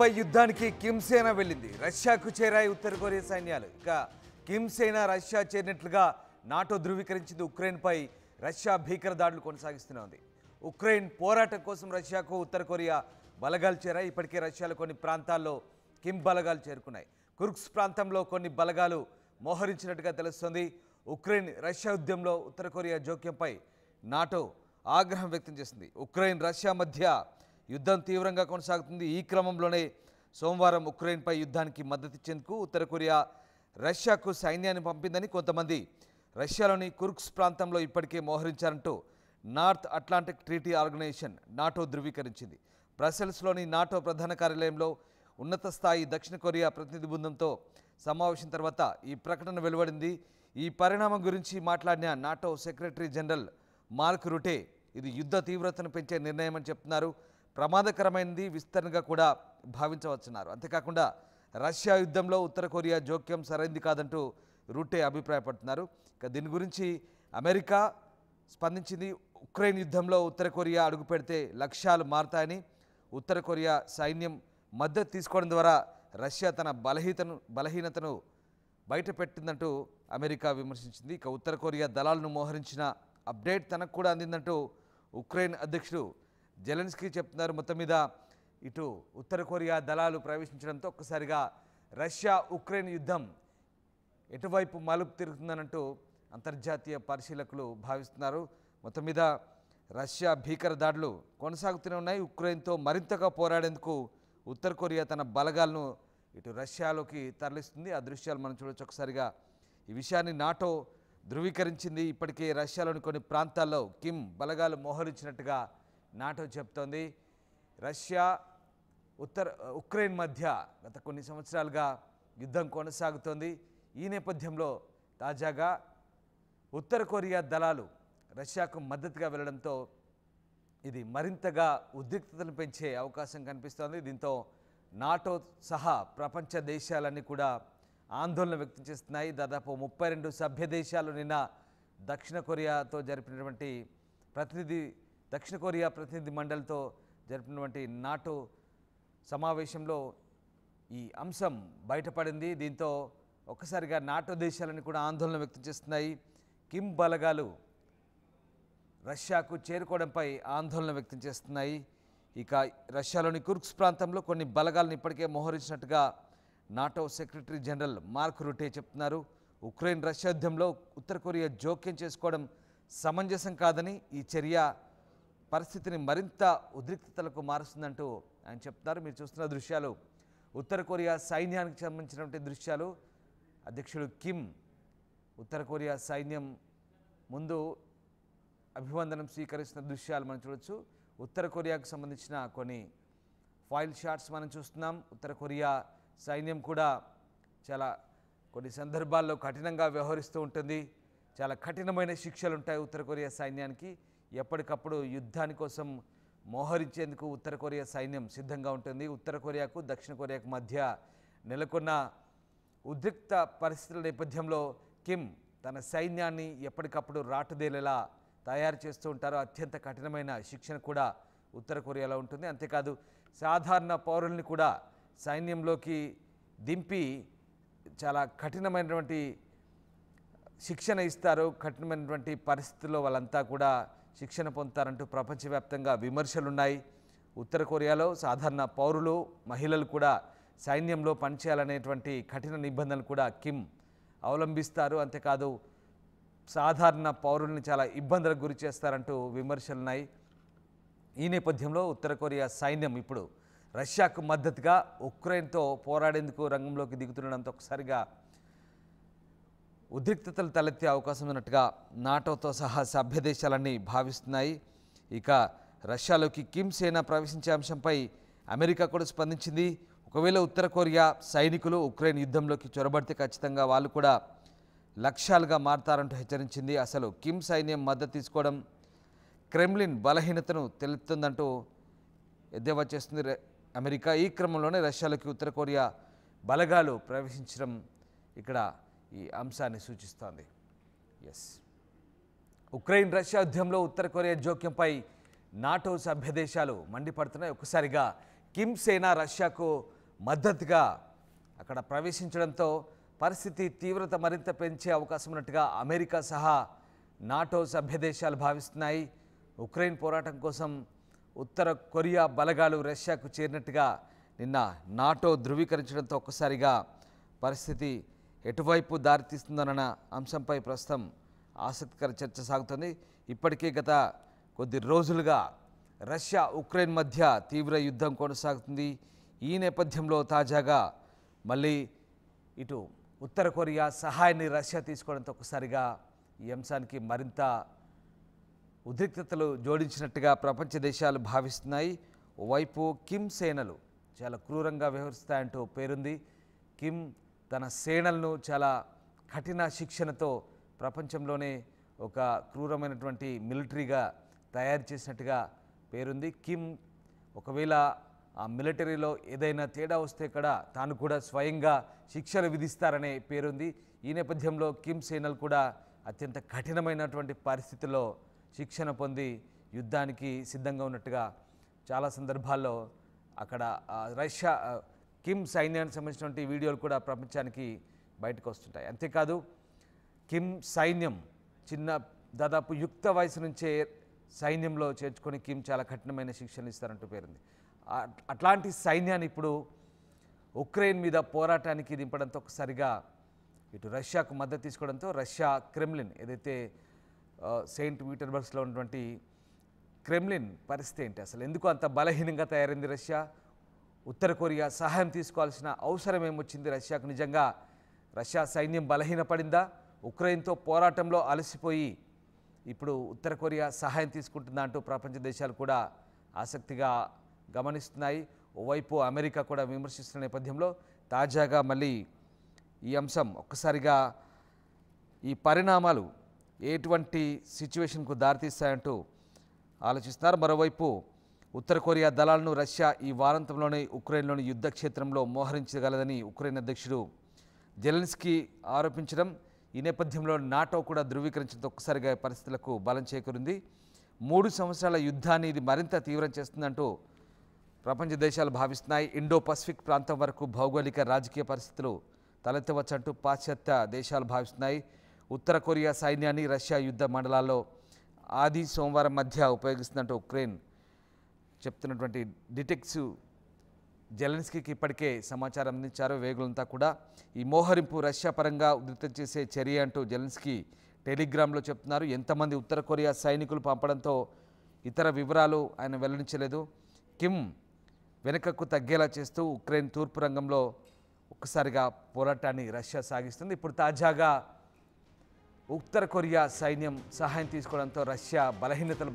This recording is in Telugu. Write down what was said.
పై యుద్ధానికి కిమ్ సేన వెళ్ళింది రష్యాకు చేరాయి ఉత్తర కొరియా సైన్యాలు ఇక కిమ్ సేన రష్యా చేరినట్లుగా నాటో ధృవీకరించింది ఉక్రెయిన్పై రష్యా భీకర దాడులు కొనసాగిస్తున్నది ఉక్రెయిన్ పోరాటం కోసం రష్యాకు ఉత్తర కొరియా బలగాలు చేరాయి ఇప్పటికే రష్యాలో కొన్ని ప్రాంతాల్లో కిమ్ బలగాలు చేరుకున్నాయి కుర్క్స్ ప్రాంతంలో కొన్ని బలగాలు మోహరించినట్టుగా తెలుస్తోంది ఉక్రెయిన్ రష్యా ఉద్యమంలో ఉత్తర కొరియా జోక్యంపై నాటో ఆగ్రహం వ్యక్తం చేసింది ఉక్రెయిన్ రష్యా మధ్య యుద్ధం తీవ్రంగా కొనసాగుతుంది ఈ క్రమంలోనే సోమవారం ఉక్రెయిన్పై యుద్ధానికి మద్దతిచ్చేందుకు ఉత్తర కొరియా రష్యాకు సైన్యాన్ని పంపిందని కొంతమంది రష్యాలోని కుర్క్స్ ప్రాంతంలో ఇప్పటికే మోహరించారంటూ North Atlantic Treaty Organization NATO ధృవీకరించింది బ్రసెల్స్లోని నాటో ప్రధాన కార్యాలయంలో ఉన్నత స్థాయి దక్షిణ కొరియా ప్రతినిధి బృందంతో సమావేశం తర్వాత ఈ ప్రకటన వెలువడింది ఈ పరిణామం గురించి మాట్లాడిన NATO secretary general Mark Rutte ఇది యుద్ధ తీవ్రతను పెంచే నిర్ణయం అని చెప్తున్నారు ప్రమాదకరమైనది విస్తరణగా కూడా భావించవచ్చున్నారు అంతేకాకుండా రష్యా యుద్ధంలో ఉత్తర కొరియా జోక్యం సరైంది కాదంటూ రూటే అభిప్రాయపడుతున్నారు ఇక దీని గురించి అమెరికా స్పందించింది ఉక్రెయిన్ యుద్ధంలో ఉత్తర కొరియా అడుగు పెడితే లక్ష్యాలు మారుతాయని ఉత్తర కొరియా సైన్యం మద్దతు తీసుకోవడం ద్వారా రష్యా తన బలహీతను బలహీనతను బయటపెట్టిందంటూ అమెరికా విమర్శించింది ఇక ఉత్తర కొరియా దళాలను మోహరించిన అప్డేట్ తనకు కూడా అందిందంటూ ఉక్రెయిన్ అధ్యక్షుడు జెలెన్స్కీ చెప్తున్నారు మొత్తం మీద ఇటు ఉత్తర కొరియా దళాలు ప్రవేశించడంతో ఒక్కసారిగా రష్యా ఉక్రెయిన్ యుద్ధం ఎటువైపు మలుపు తిరుగుతుందనంటూ అంతర్జాతీయ పరిశీలకులు భావిస్తున్నారు మొత్తం మీద రష్యా భీకర దాడులు కొనసాగుతూనే ఉన్నాయి ఉక్రెయిన్తో మరింతగా పోరాడేందుకు ఉత్తర కొరియా తన బలగాలను ఇటు రష్యాలోకి తరలిస్తుంది ఆ దృశ్యాలు మనం చూడొచ్చు ఒకసారిగా ఈ విషయాన్ని నాటో ధృవీకరించింది ఇప్పటికే రష్యాలోని కొన్ని ప్రాంతాల్లో కిమ్ బలగాలు మోహరించినట్టుగా నాటో చెప్తోంది రష్యా ఉత్తర ఉక్రెయిన్ మధ్య గత కొన్ని సంవత్సరాలుగా యుద్ధం కొనసాగుతోంది ఈ నేపథ్యంలో తాజాగా ఉత్తర కొరియా దళాలు రష్యాకు మద్దతుగా వెళ్లడంతో ఇది మరింతగా ఉద్రిక్తతను పెంచే అవకాశం కనిపిస్తోంది దీంతో నాటో సహా ప్రపంచ దేశాలన్నీ కూడా ఆందోళన వ్యక్తం చేస్తున్నాయి దాదాపు ముప్పై రెండు సభ్య దేశాలు నిన్న దక్షిణ కొరియాతో జరిపినటువంటి ప్రతినిధి దక్షిణ కొరియా ప్రతినిధి మండలితో జరిపినటువంటి నాటో సమావేశంలో ఈ అంశం బయటపడింది దీంతో ఒక్కసారిగా నాటో దేశాలని కూడా ఆందోళన వ్యక్తం చేస్తున్నాయి కిమ్ బలగాలు రష్యాకు చేరుకోవడంపై ఆందోళన వ్యక్తం చేస్తున్నాయి ఇక రష్యాలోని కుర్క్స్ ప్రాంతంలో కొన్ని బలగాలను ఇప్పటికే మోహరించినట్టుగా NATO secretary general Mark Rutte చెప్తున్నారు ఉక్రెయిన్ రష్యా యుద్ధంలో ఉత్తర కొరియా జోక్యం చేసుకోవడం సమంజసం కాదని ఈ చర్య పరిస్థితిని మరింత ఉద్రిక్తతలకు మారుస్తుందంటూ ఆయన చెప్తున్నారు మీరు చూస్తున్న దృశ్యాలు ఉత్తర కొరియా సైన్యానికి సంబంధించినటువంటి దృశ్యాలు అధ్యక్షుడు కిమ్ ఉత్తర కొరియా సైన్యం ముందు అభివందనం స్వీకరిస్తున్న దృశ్యాలు మనం చూడవచ్చు ఉత్తర కొరియాకు సంబంధించిన కొన్ని ఫాయిల్ షాట్స్ మనం చూస్తున్నాం ఉత్తర కొరియా సైన్యం కూడా చాలా కొన్ని సందర్భాల్లో కఠినంగా వ్యవహరిస్తూ ఉంటుంది చాలా కఠినమైన శిక్షలు ఉంటాయి ఉత్తర కొరియా సైన్యానికి ఎప్పటికప్పుడు యుద్ధాని కోసం మోహరించేందుకు ఉత్తర కొరియా సైన్యం సిద్ధంగా ఉంటుంది ఉత్తర కొరియాకు దక్షిణ కొరియాకు మధ్య నెలకొన్న ఉద్రిక్త పరిస్థితుల నేపథ్యంలో కిమ్ తన సైన్యాన్ని ఎప్పటికప్పుడు రాటుదేలేలా తయారు చేస్తూ ఉంటారు అత్యంత కఠినమైన శిక్షణ కూడా ఉత్తర కొరియాలో ఉంటుంది అంతేకాదు సాధారణ పౌరుల్ని కూడా సైన్యంలోకి దింపి చాలా కఠినమైనటువంటి శిక్షణ ఇస్తారు కఠినమైనటువంటి పరిస్థితుల్లో వాళ్ళంతా కూడా శిక్షణ పొందుతారంటూ ప్రపంచవ్యాప్తంగా విమర్శలున్నాయి ఉత్తర కొరియాలో సాధారణ పౌరులు మహిళలు కూడా సైన్యంలో పనిచేయాలనేటువంటి కఠిన నిబంధనలు కూడా కిమ్ అవలంబిస్తారు అంతేకాదు సాధారణ పౌరుల్ని చాలా ఇబ్బందులకు గురి చేస్తారంటూ విమర్శలున్నాయి ఈ నేపథ్యంలో ఉత్తర కొరియా సైన్యం ఇప్పుడు రష్యాకు మద్దతుగా ఉక్రెయిన్తో పోరాడేందుకు రంగంలోకి దిగుతుండడంతో ఒకసారిగా ఉద్రిక్తతలు తలెత్తే అవకాశం ఉన్నట్టుగా నాటోతో సహా సభ్య దేశాలన్నీ భావిస్తున్నాయి ఇక రష్యాలోకి కిమ్ సేన ప్రవేశించే అంశంపై అమెరికా కూడా స్పందించింది ఒకవేళ ఉత్తర కొరియా సైనికులు ఉక్రెయిన్ యుద్ధంలోకి చొరబడితే ఖచ్చితంగా వాళ్ళు కూడా లక్ష్యాలుగా మారతారంటూ హెచ్చరించింది అసలు కిమ్ సైన్యం మద్దతు తీసుకోవడం క్రెమ్లిన్ బలహీనతను తెలుపుతుందంటూ ఎద్దేవా చేస్తుంది అమెరికా ఈ క్రమంలోనే రష్యాలోకి ఉత్తర కొరియా బలగాలు ప్రవేశించడం ఇక్కడ ఈ అంశాన్ని సూచిస్తోంది ఎస్ ఉక్రెయిన్ రష్యా యుద్ధంలో ఉత్తర కొరియా జోక్యంపై నాటో సభ్య దేశాలు మండిపడుతున్నాయి ఒక్కసారిగా కిమ్ సేనా రష్యాకు మద్దతుగా అక్కడ ప్రవేశించడంతో పరిస్థితి తీవ్రత మరింత పెంచే అవకాశం ఉన్నట్టుగా అమెరికా సహా నాటో సభ్య దేశాలు భావిస్తున్నాయి ఉక్రెయిన్ పోరాటం కోసం ఉత్తర కొరియా బలగాలు రష్యాకు చేరినట్టుగా నిన్న నాటో ధృవీకరించడంతో ఒక్కసారిగా పరిస్థితి ఎటువైపు దారితీస్తుందన్న అంశంపై ప్రస్తుతం ఆసక్తికర చర్చ సాగుతుంది ఇప్పటికే గత కొద్ది రోజులుగా రష్యా ఉక్రెయిన్ మధ్య తీవ్ర యుద్ధం కొనసాగుతుంది ఈ నేపథ్యంలో తాజాగా మళ్ళీ ఇటు ఉత్తర కొరియా సహాయాన్ని రష్యా తీసుకోవడంతో ఒకసారిగా ఈ అంశానికి మరింత ఉద్రిక్తతలు జోడించినట్టుగా ప్రపంచ దేశాలు భావిస్తున్నాయి ఓవైపు కిమ్ సేనలు చాలా క్రూరంగా వ్యవహరిస్తాయంటూ పేరుంది కిమ్ తన సేనలను చాలా కఠిన శిక్షణతో ప్రపంచంలోనే ఒక క్రూరమైనటువంటి మిలిటరీగా తయారు చేసినట్టుగా పేరుంది కిమ్ ఒకవేళ ఆ మిలిటరీలో ఏదైనా తేడా వస్తే కూడా తాను కూడా స్వయంగా శిక్షలు విధిస్తారనే పేరుంది ఈ నేపథ్యంలో కిమ్ సేనల్ కూడా అత్యంత కఠినమైనటువంటి పరిస్థితుల్లో శిక్షణ పొంది యుద్ధానికి సిద్ధంగా ఉన్నట్టుగా చాలా సందర్భాల్లో అక్కడ రష్యా కిమ్ సైన్యానికి సంబంధించినటువంటి వీడియోలు కూడా ప్రపంచానికి బయటకు వస్తుంటాయి అంతేకాదు కిమ్ సైన్యం చిన్న దాదాపు యుక్త వయసు నుంచే సైన్యంలో చేర్చుకొని కిమ్ చాలా కఠినమైన శిక్షణ ఇస్తారంటూ పేరుంది అట్లాంటి సైన్యాన్ని ఇప్పుడు ఉక్రెయిన్ మీద పోరాటానికి దింపడంతో ఒకసారిగా ఇటు రష్యాకు మద్దతు తీసుకోవడంతో రష్యా క్రెమ్లిన్ ఏదైతే సెయింట్ పీటర్బర్గ్స్లో ఉన్నటువంటి క్రెమ్లిన్ పరిస్థితి ఏంటి అసలు ఎందుకు అంత బలహీనంగా తయారైంది రష్యా ఉత్తర కొరియా సహాయం తీసుకోవాల్సిన అవసరం ఏమొచ్చింది రష్యాకు నిజంగా రష్యా సైన్యం బలహీనపడిందా ఉక్రెయిన్తో పోరాటంలో అలసిపోయి ఇప్పుడు ఉత్తర కొరియా సహాయం తీసుకుంటుందా అంటూ ప్రపంచ దేశాలు కూడా ఆసక్తిగా గమనిస్తున్నాయి ఓవైపు అమెరికా కూడా విమర్శిస్తున్న నేపథ్యంలో తాజాగా మళ్ళీ ఈ అంశం ఒక్కసారిగా ఈ పరిణామాలు ఎటువంటి సిచ్యువేషన్కు దారితీస్తాయంటూ ఆలోచిస్తున్నారు మరోవైపు ఉత్తర కొరియా దళాలను రష్యా ఈ వారాంతంలోనే ఉక్రెయిన్లోని యుద్ధ క్షేత్రంలో మోహరించగలదని ఉక్రెయిన్ అధ్యక్షుడు జెలెన్స్కీ ఆరోపించడం ఈ నేపథ్యంలో నాటో కూడా ధృవీకరించడంతో ఒక్కసారిగా పరిస్థితులకు బలం చేకూరింది మూడు సంవత్సరాల యుద్ధాన్ని ఇది మరింత తీవ్రం చేస్తుందంటూ ప్రపంచ దేశాలు భావిస్తున్నాయి ఇండో పసిఫిక్ ప్రాంతం వరకు భౌగోళిక రాజకీయ పరిస్థితులు తలెత్తవచ్చంటూ పాశ్చాత్య దేశాలు భావిస్తున్నాయి ఉత్తర కొరియా సైన్యాన్ని రష్యా యుద్ధ మండలాల్లో ఆది సోమవారం మధ్య ఉపయోగిస్తుందంటూ ఉక్రెయిన్ చెప్తున్నటువంటి డిటెక్టివ్ జెలెన్స్కీకి ఇప్పటికే సమాచారం అందించారు వేగులంతా కూడా ఈ మోహరింపు రష్యా పరంగా ఉధృతం చేసే చర్య అంటూ జెలెన్స్కీ టెలిగ్రామ్లో చెప్తున్నారు ఎంతమంది ఉత్తర కొరియా సైనికులు పంపడంతో ఇతర వివరాలు ఆయన వెల్లడించలేదు కిమ్ వెనుకకు తగ్గేలా చేస్తూ ఉక్రెయిన్ తూర్పు రంగంలో ఒక్కసారిగా పోరాటాన్ని రష్యా సాగిస్తుంది ఇప్పుడు తాజాగా ఉత్తర కొరియా సైన్యం సహాయం తీసుకోవడంతో రష్యా బలహీనతలు